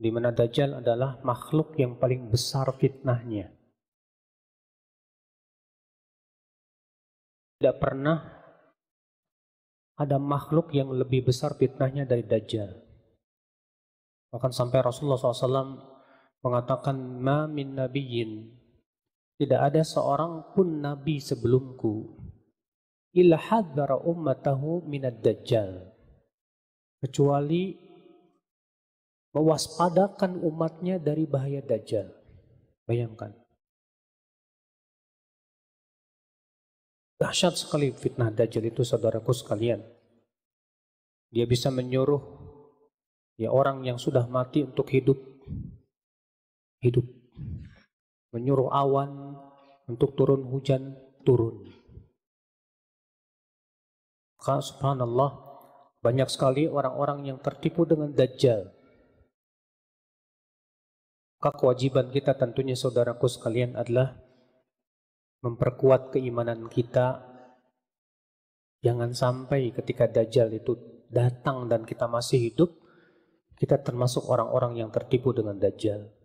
di mana Dajjal adalah makhluk yang paling besar fitnahnya. Tidak pernah ada makhluk yang lebih besar fitnahnya dari Dajjal. Bahkan sampai Rasulullah SAW mengatakan, Ma min nabiyin. Tidak ada seorang pun nabi sebelumku. Illa hadbara ummatahu minad Dajjal. Kecuali mewaspadakan umatnya dari bahaya Dajjal. Bayangkan. Dahsyat sekali fitnah Dajjal itu saudaraku sekalian. Dia bisa menyuruh ya orang yang sudah mati untuk hidup. Hidup. Menyuruh awan untuk turun hujan, turun. Subhanallah, banyak sekali orang-orang yang tertipu dengan Dajjal maka kewajiban kita tentunya saudaraku sekalian adalah memperkuat keimanan kita. Jangan sampai ketika Dajjal itu datang dan kita masih hidup, kita termasuk orang-orang yang tertipu dengan Dajjal.